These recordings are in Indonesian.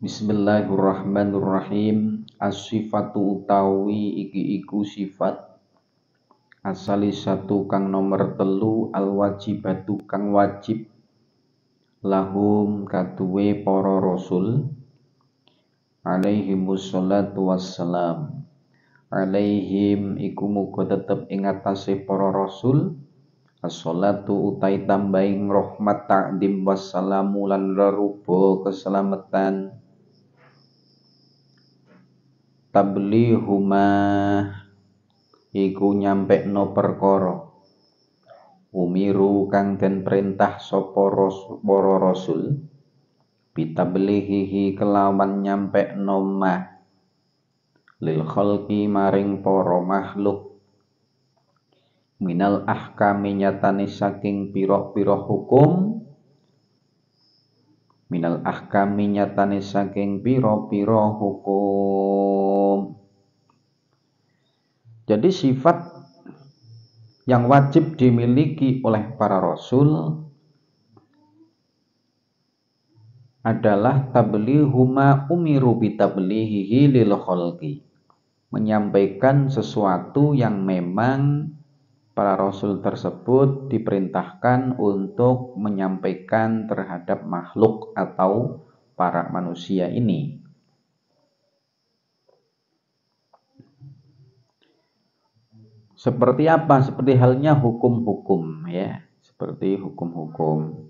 Bismillahirrahmanirrahim As-sifatu utawi iki iku sifat Asali satu kang nomor telu al-wajibatu kang wajib Lahum katwe para rasul Alaihimus salatu wassalam Alaihim iku muga tetep ing atase para rasul As-salatu utai tambahing rahmat ta'dim wassalamu lan rerubo keselamatan huma iku nyampe no perkoro umiru kang den perintah sopo poro rasul hihi kelawan nyampe ma lil kholki maring poro makhluk minal ahkami nyatani saking piroh piroh hukum minal ahkam minyatani saking piro-piro hukum jadi sifat yang wajib dimiliki oleh para rasul adalah tablihuma umiru bitablihihi lil khalqi menyampaikan sesuatu yang memang para rasul tersebut diperintahkan untuk menyampaikan terhadap makhluk atau para manusia ini. Seperti apa? Seperti halnya hukum-hukum ya, seperti hukum-hukum.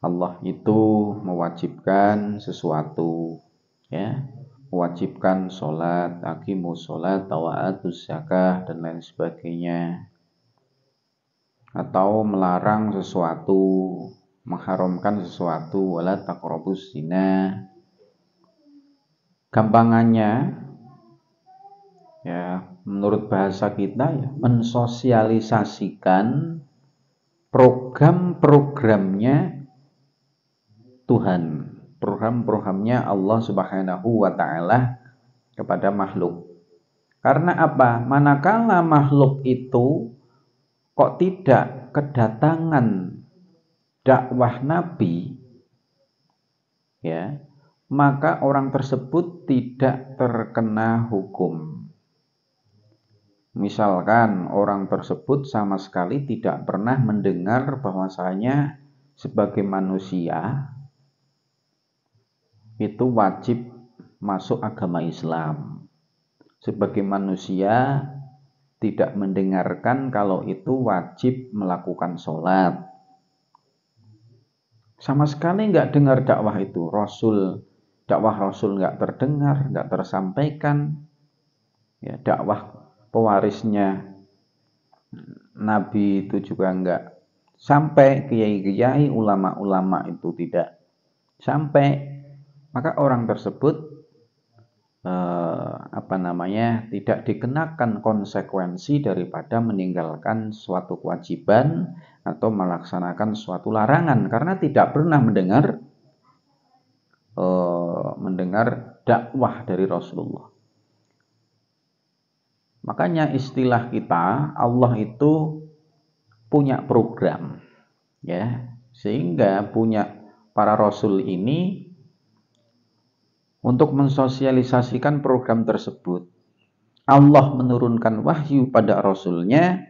Allah itu mewajibkan sesuatu ya, mewajibkan sholat, akimu sholat, tawatus zakah dan lain sebagainya atau melarang sesuatu mengharamkan sesuatu wala taqrabus zina gampangannya ya menurut bahasa kita ya mensosialisasikan program-programnya Tuhan program-programnya Allah Subhanahu wa taala kepada makhluk karena apa manakala makhluk itu kok tidak kedatangan dakwah Nabi, ya, maka orang tersebut tidak terkena hukum. Misalkan orang tersebut sama sekali tidak pernah mendengar bahwasanya sebagai manusia itu wajib masuk agama Islam. Sebagai manusia tidak mendengarkan kalau itu wajib melakukan sholat. Sama sekali nggak dengar dakwah itu. Rasul, dakwah Rasul nggak terdengar, nggak tersampaikan. Ya, dakwah pewarisnya Nabi itu juga nggak sampai kiai-kiai ulama-ulama itu tidak sampai maka orang tersebut Eh, apa namanya tidak dikenakan konsekuensi daripada meninggalkan suatu kewajiban atau melaksanakan suatu larangan karena tidak pernah mendengar eh, mendengar dakwah dari Rasulullah. Makanya istilah kita Allah itu punya program ya sehingga punya para rasul ini untuk mensosialisasikan program tersebut. Allah menurunkan wahyu pada Rasulnya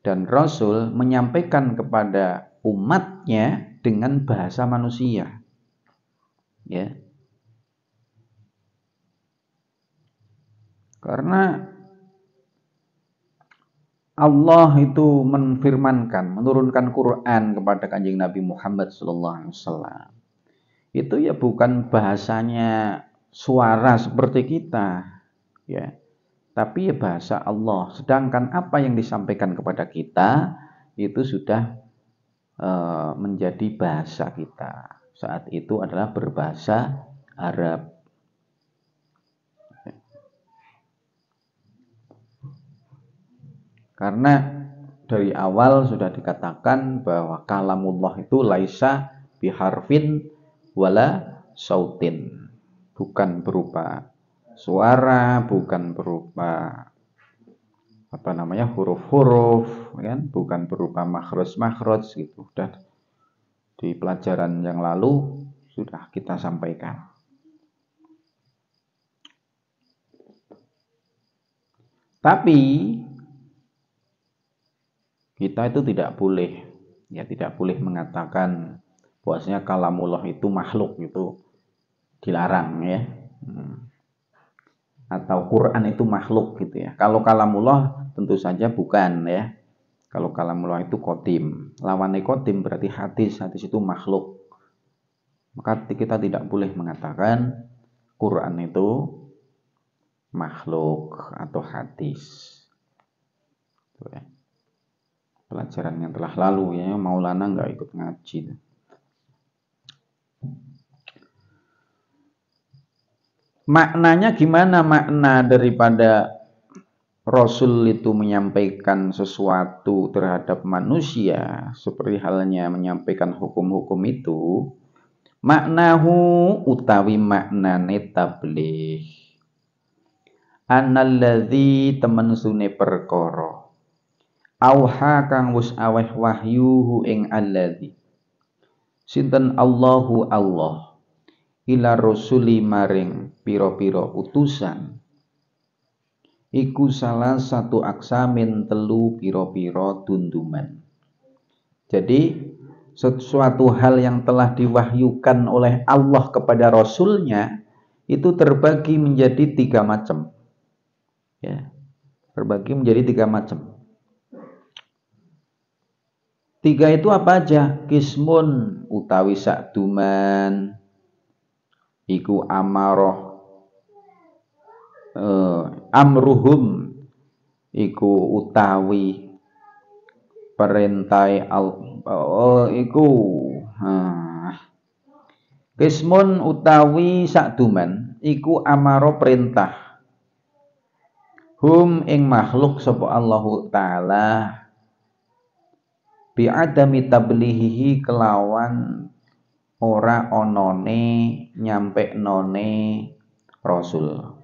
dan Rasul menyampaikan kepada umatnya dengan bahasa manusia. Ya. Karena Allah itu menfirmankan, menurunkan Quran kepada kanjeng Nabi Muhammad SAW itu ya bukan bahasanya suara seperti kita ya tapi ya bahasa Allah sedangkan apa yang disampaikan kepada kita itu sudah e, menjadi bahasa kita saat itu adalah berbahasa Arab karena dari awal sudah dikatakan bahwa kalamullah itu laisa biharfin wala sautin bukan berupa suara bukan berupa apa namanya huruf-huruf kan bukan berupa makhraj-makhraj gitu Dan di pelajaran yang lalu sudah kita sampaikan tapi kita itu tidak boleh ya tidak boleh mengatakan Bahwasanya kalamullah itu makhluk itu dilarang ya. Hmm. Atau Quran itu makhluk gitu ya. Kalau kalamullah tentu saja bukan ya. Kalau kalamullah itu kotim. Lawan kotim berarti hadis. Hadis itu makhluk. Maka kita tidak boleh mengatakan Quran itu makhluk atau hadis. Ya. Pelajaran yang telah lalu ya, Maulana nggak ikut ngaji. Maknanya gimana makna daripada Rasul itu menyampaikan sesuatu terhadap manusia seperti halnya menyampaikan hukum-hukum itu maknahu utawi makna netablih analladzi temen sune perkoro auha kang wus aweh wahyuhu ing alladzi sinten Allahu Allah ila rasuli maring piro-piro utusan iku salah satu aksamin telu piro-piro tunduman jadi sesuatu hal yang telah diwahyukan oleh Allah kepada Rasulnya itu terbagi menjadi tiga macam ya terbagi menjadi tiga macam Tiga itu apa aja? Kismun utawi sakduman iku amaroh eh, amruhum iku utawi perintai al oh, iku ah. kismun utawi sakduman iku amaro perintah hum ing makhluk sapa Allahu taala adami tablihihi kelawan ora onone nyampe none rasul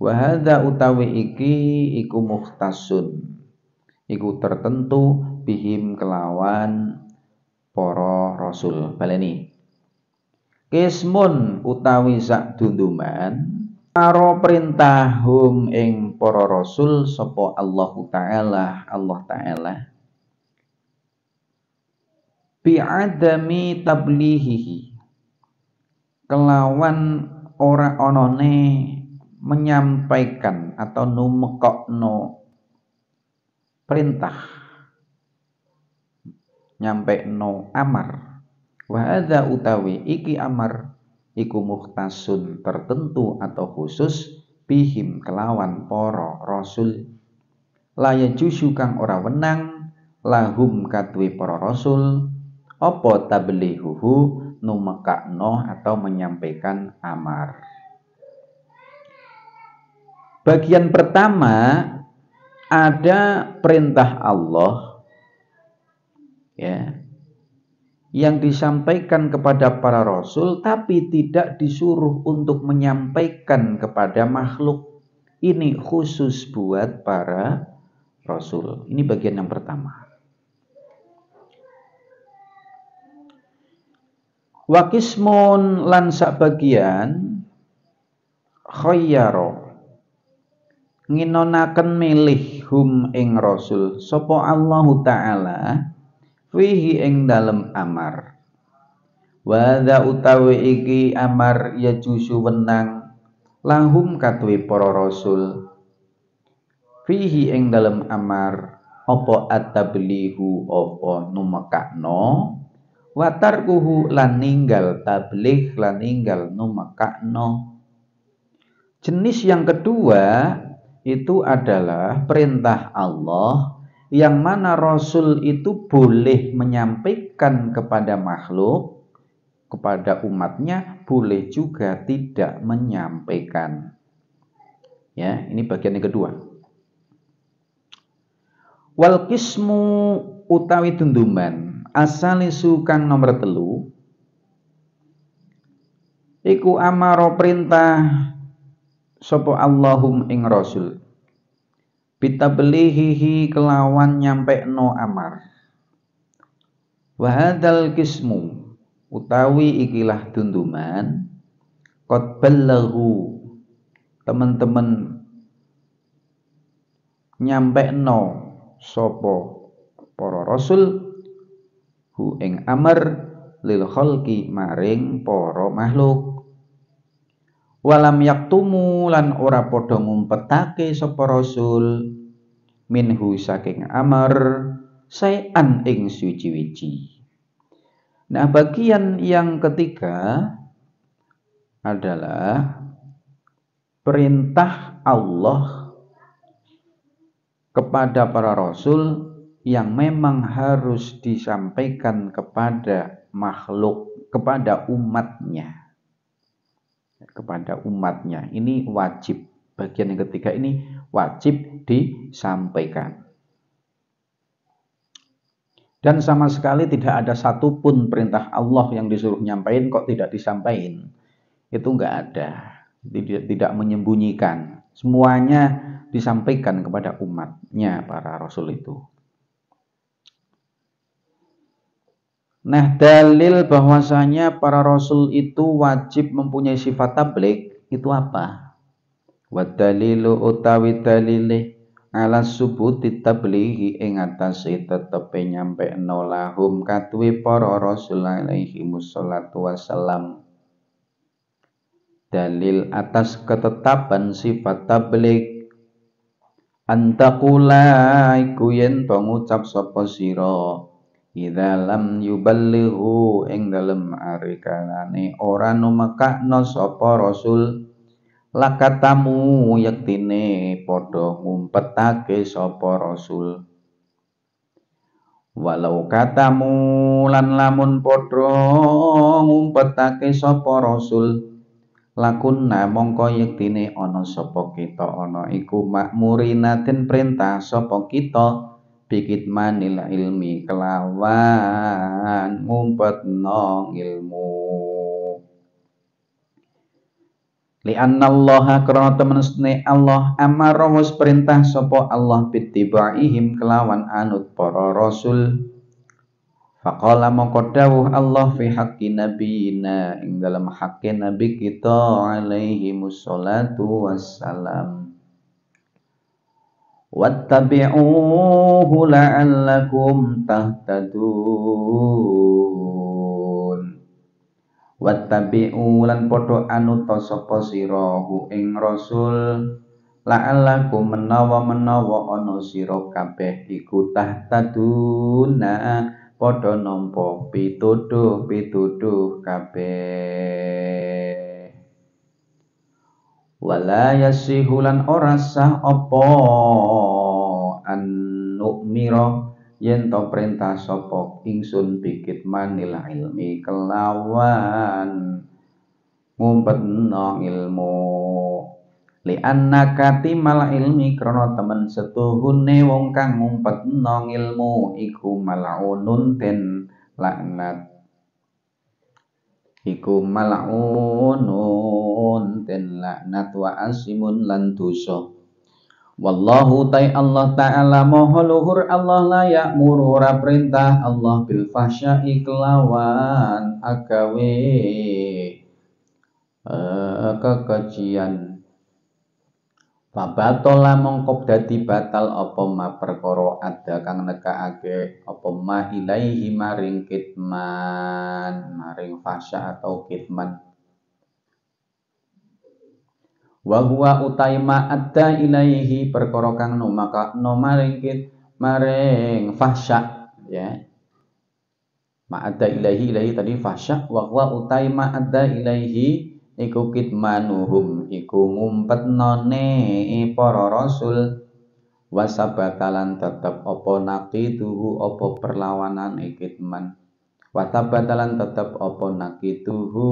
wahada utawi iki iku muhtasun iku tertentu bihim kelawan poro rasul baleni kismun utawi sak dunduman karo perintahum ing para rasul sapa Allah taala Allah taala bi'adami tablihihi kelawan ora onone menyampaikan atau numekokno perintah nyampe no amar wa utawi iki amar iku muhtasun tertentu atau khusus bihim kelawan poro rasul laya kang ora wenang lahum katwi poro rasul opo tablihuhu numekakno atau menyampaikan amar. Bagian pertama ada perintah Allah ya yang disampaikan kepada para rasul tapi tidak disuruh untuk menyampaikan kepada makhluk. Ini khusus buat para rasul. Ini bagian yang pertama. Wakismun lansak lan bagian khayyaro nginonaken milih hum ing rasul sapa Allah taala fihi ing dalem amar Wada utawi iki amar ya jusu wenang lahum katwi para rasul fihi ing dalem amar apa at-tablihu apa numekakno watar kuhu lan ninggal tablih lan ninggal numakakno jenis yang kedua itu adalah perintah Allah yang mana Rasul itu boleh menyampaikan kepada makhluk kepada umatnya boleh juga tidak menyampaikan ya ini bagian yang kedua wal kismu utawi tunduman Asal sukan nomor telu iku amaro perintah sopo Allahum ing Rasul Bita belihihi kelawan nyampe no amar Wahadal kismu utawi ikilah tunduman Kot belahu teman-teman nyampe no sopo para Rasul hu ing amr lil kholqi maring para makhluk walam yaktumu lan ora padha ngumpetake sapa rasul minhu saking amr sayan ing suci-wici nah bagian yang ketiga adalah perintah Allah kepada para rasul yang memang harus disampaikan kepada makhluk, kepada umatnya. Kepada umatnya. Ini wajib. Bagian yang ketiga ini wajib disampaikan. Dan sama sekali tidak ada satupun perintah Allah yang disuruh nyampain kok tidak disampaikan. Itu enggak ada. Tidak, tidak menyembunyikan. Semuanya disampaikan kepada umatnya para rasul itu. Nah, dalil bahwasanya para rasul itu wajib mempunyai sifat tablik itu apa? Wadalilu utawi dalile ala subuti tablihi ing atase tetepe nyampe nolahum katwi para rasul alaihi musallatu wassalam dalil atas ketetapan sifat tablik antakulai kuyen yen ngucap sapa Ida lam yuballighu ing dalem arikane ora numekakno sapa rasul lakatamu yektine padha ngumpetake sapa rasul walau katamu lan lamun padha ngumpetake sapa rasul lakun namong yektine ana sapa kita ana iku makmurinaten perintah sapa kita bikitmanil ilmi kelawan nong ilmu Liannallaha karena temen sene Allah amara wis perintah sapa Allah bittibaihim kelawan anut para rasul Faqala mongko dawuh Allah fi haqqi nabiyina ing dalam haqqi nabi kita alaihi musallatu wassalam wattabi'uhu la'allakum tahtadun wattabi'u lan podo anu sapa sirahu ing rasul la'allakum menawa-menawa ana sira kabeh iku tahtaduna podo nampa pituduh-pituduh kabeh wala yasihulan ora sah apa miro yen to perintah sapa ingsun bikit manil ilmi kelawan ngumpetno ilmu li annaka timal ilmi krana temen setuhune wong kang ngumpetno ilmu iku malaunun ten laknat iku malaunun ten laknat wa asimun lan dosa Wallahu ta'ala Allah ta'ala moho luhur Allah layak murura perintah Allah bil fahsya'i iklawan agawe eh, kekejian Babatola mongkop dadi batal apa ma perkoro ada kang nekaake apa ma ilaihi maring kitman maring fasya atau kitman wa huwa utai ma adda ilaihi perkara kang no maka no maring maring fahsya ya ma adda ilaihi ilaihi tadi fahsya wa huwa utai ma adda ilaihi iku kitmanuhum iku none para rasul wasabatalan tetep apa naqiduhu apa perlawanan ikitman e watabatalan tetep apa naqiduhu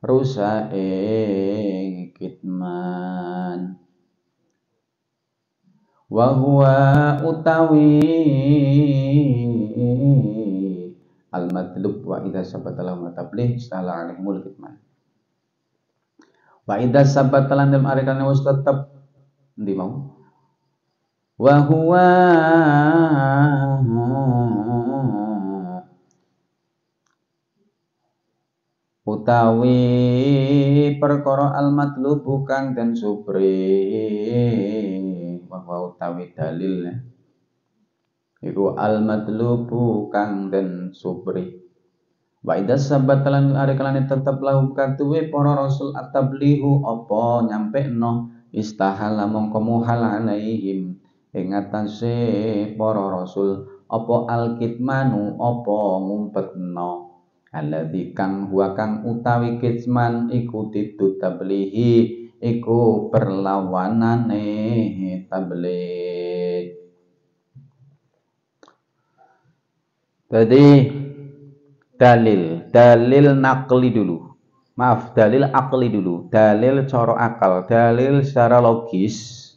rusak ing kitman wa huwa utawi al madlub wa idza sabatala ma tablih sala alaihimul kitman wa idza sabatala dalam arikane wis tetep ndi mau wa huwa utawi perkara al-matlubu kang den supri bahwa utawi dalil itu ya. iku al-matlubu kang den supri Wa idza sabat lan arekalane tetep lahu katuwe para rasul atablihu apa nyampe no istahala mongko muhal alaihim ingatan se para rasul apa alkitmanu apa ngumpetno alladzi kang huwa kang utawi kisman iku didu tablihi iku perlawanane tablih. Jadi dalil, dalil nakli dulu. Maaf, dalil akli dulu, dalil coro akal, dalil secara logis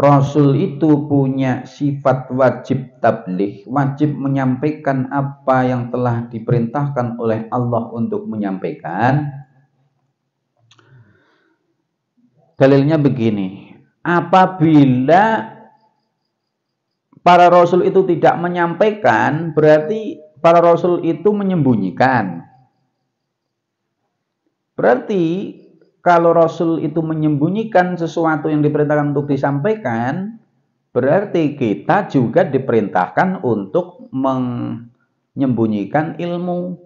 Rasul itu punya sifat wajib tabligh, wajib menyampaikan apa yang telah diperintahkan oleh Allah untuk menyampaikan. Dalilnya begini, apabila para rasul itu tidak menyampaikan, berarti para rasul itu menyembunyikan. Berarti kalau Rasul itu menyembunyikan sesuatu yang diperintahkan untuk disampaikan, berarti kita juga diperintahkan untuk menyembunyikan ilmu.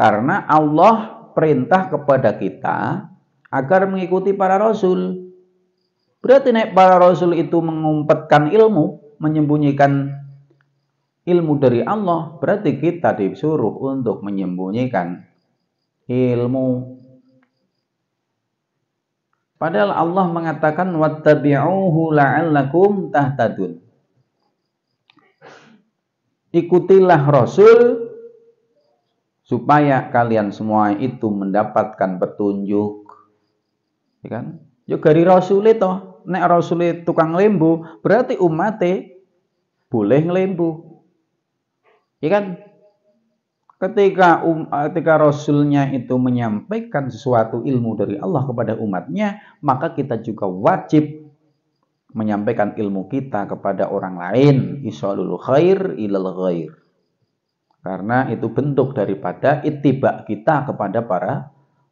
Karena Allah perintah kepada kita agar mengikuti para Rasul. Berarti naik para Rasul itu mengumpetkan ilmu, menyembunyikan ilmu dari Allah, berarti kita disuruh untuk menyembunyikan ilmu Padahal Allah mengatakan wattabi'uhu la'allakum tahtadun. Ikutilah Rasul supaya kalian semua itu mendapatkan petunjuk. Ya kan? Yo ya dari Rasul itu, nek Rasul itu tukang lembu, berarti umatnya boleh ngelembu. Ya kan? ketika um, eh, ketika rasulnya itu menyampaikan sesuatu ilmu dari Allah kepada umatnya maka kita juga wajib menyampaikan ilmu kita kepada orang lain isalul khair ilal khair. karena itu bentuk daripada itibak kita kepada para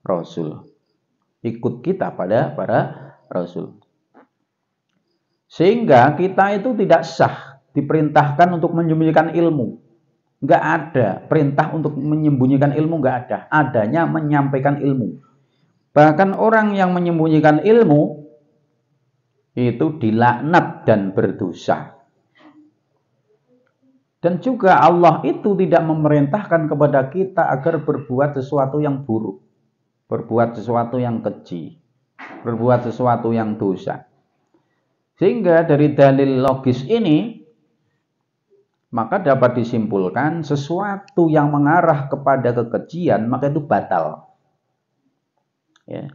rasul ikut kita pada para rasul sehingga kita itu tidak sah diperintahkan untuk menyembunyikan ilmu Nggak ada perintah untuk menyembunyikan ilmu, nggak ada. Adanya menyampaikan ilmu. Bahkan orang yang menyembunyikan ilmu itu dilaknat dan berdosa. Dan juga Allah itu tidak memerintahkan kepada kita agar berbuat sesuatu yang buruk, berbuat sesuatu yang keji, berbuat sesuatu yang dosa. Sehingga dari dalil logis ini maka dapat disimpulkan sesuatu yang mengarah kepada kekejian maka itu batal. Ya.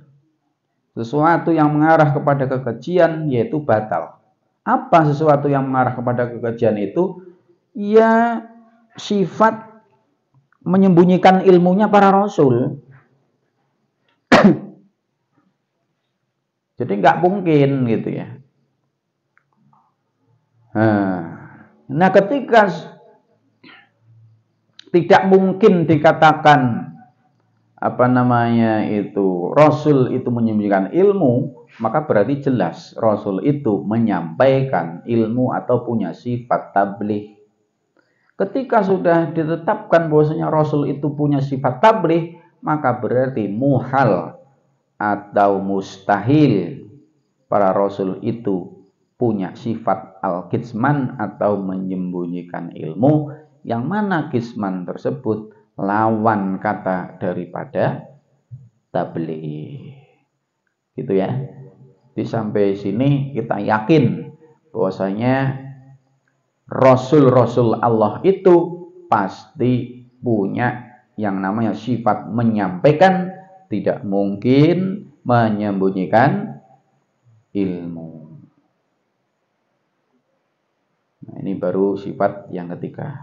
Sesuatu yang mengarah kepada kekejian yaitu batal. Apa sesuatu yang mengarah kepada kekejian itu? Ya sifat menyembunyikan ilmunya para rasul. Jadi nggak mungkin gitu ya. Hmm. Nah, ketika tidak mungkin dikatakan apa namanya itu rasul itu menyembunyikan ilmu, maka berarti jelas rasul itu menyampaikan ilmu atau punya sifat tabligh. Ketika sudah ditetapkan bahwasanya rasul itu punya sifat tabligh, maka berarti muhal atau mustahil para rasul itu punya sifat al-kisman atau menyembunyikan ilmu yang mana kisman tersebut lawan kata daripada tabli Gitu ya. Di sampai sini kita yakin bahwasanya rasul-rasul Allah itu pasti punya yang namanya sifat menyampaikan tidak mungkin menyembunyikan ilmu. Nah, ini baru sifat yang ketiga.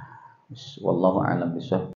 Wallahu a'lam bishawab.